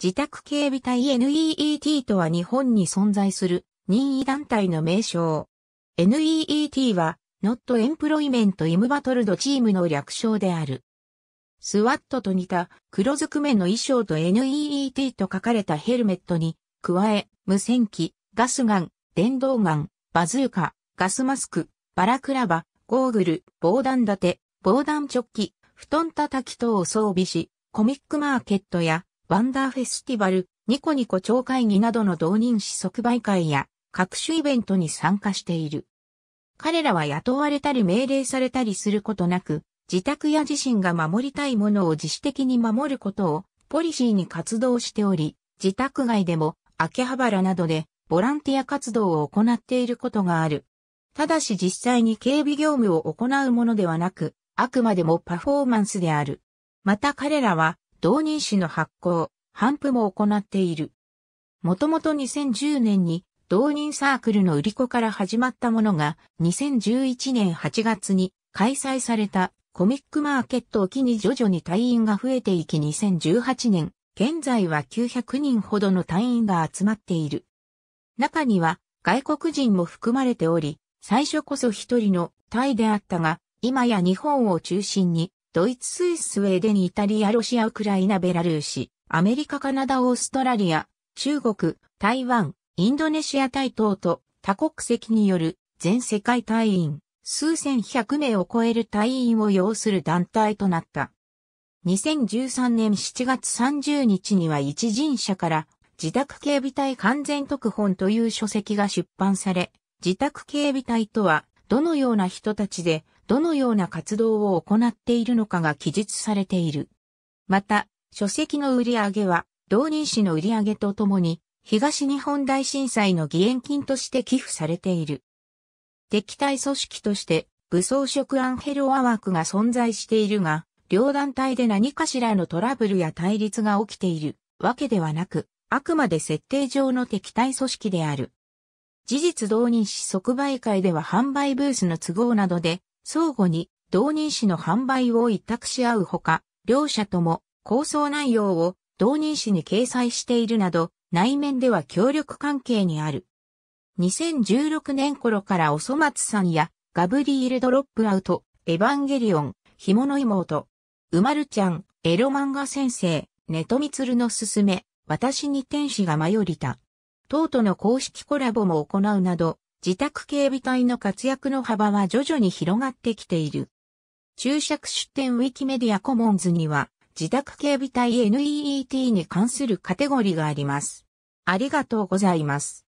自宅警備隊 NEET とは日本に存在する任意団体の名称。NEET は Not Employment Imbattled チームの略称である。スワットと似た黒ずくめの衣装と NEET と書かれたヘルメットに加え無線機、ガスガン、電動ガン、バズーカ、ガスマスク、バラクラバ、ゴーグル、防弾立て、防弾チョッキ、布団叩き等を装備し、コミックマーケットやワンダーフェスティバル、ニコニコ超会議などの同人誌即売会や各種イベントに参加している。彼らは雇われたり命令されたりすることなく、自宅や自身が守りたいものを自主的に守ることをポリシーに活動しており、自宅外でも秋葉原などでボランティア活動を行っていることがある。ただし実際に警備業務を行うものではなく、あくまでもパフォーマンスである。また彼らは同人誌の発行、販布も行っている。もともと2010年に同人サークルの売り子から始まったものが2011年8月に開催されたコミックマーケットを機に徐々に隊員が増えていき2018年、現在は900人ほどの隊員が集まっている。中には外国人も含まれており、最初こそ一人のタイであったが、今や日本を中心にドイツ、スイス、ウェーデン、イタリア、ロシア、ウクライナ、ベラルーシ、アメリカ、カナダ、オーストラリア、中国、台湾、インドネシア対等と多国籍による全世界隊員数千百名を超える隊員を要する団体となった。2013年7月30日には一人者から自宅警備隊完全特本という書籍が出版され、自宅警備隊とはどのような人たちでどのような活動を行っているのかが記述されている。また、書籍の売り上げは、同人誌の売り上げとともに、東日本大震災の義援金として寄付されている。敵対組織として、武装色アンヘワアクが存在しているが、両団体で何かしらのトラブルや対立が起きているわけではなく、あくまで設定上の敵対組織である。事実同人誌即売会では販売ブースの都合などで相互に同人誌の販売を委託し合うほか、両者とも構想内容を同人誌に掲載しているなど、内面では協力関係にある。2016年頃からおそ松さんやガブリールドロップアウト、エヴァンゲリオン、ひもの妹、うまるちゃん、エロ漫画先生、ネトミツルのすすめ、私に天使が迷りた。トーの公式コラボも行うなど、自宅警備隊の活躍の幅は徐々に広がってきている。注釈出典ウィキメディアコモンズには、自宅警備隊 NEET に関するカテゴリーがあります。ありがとうございます。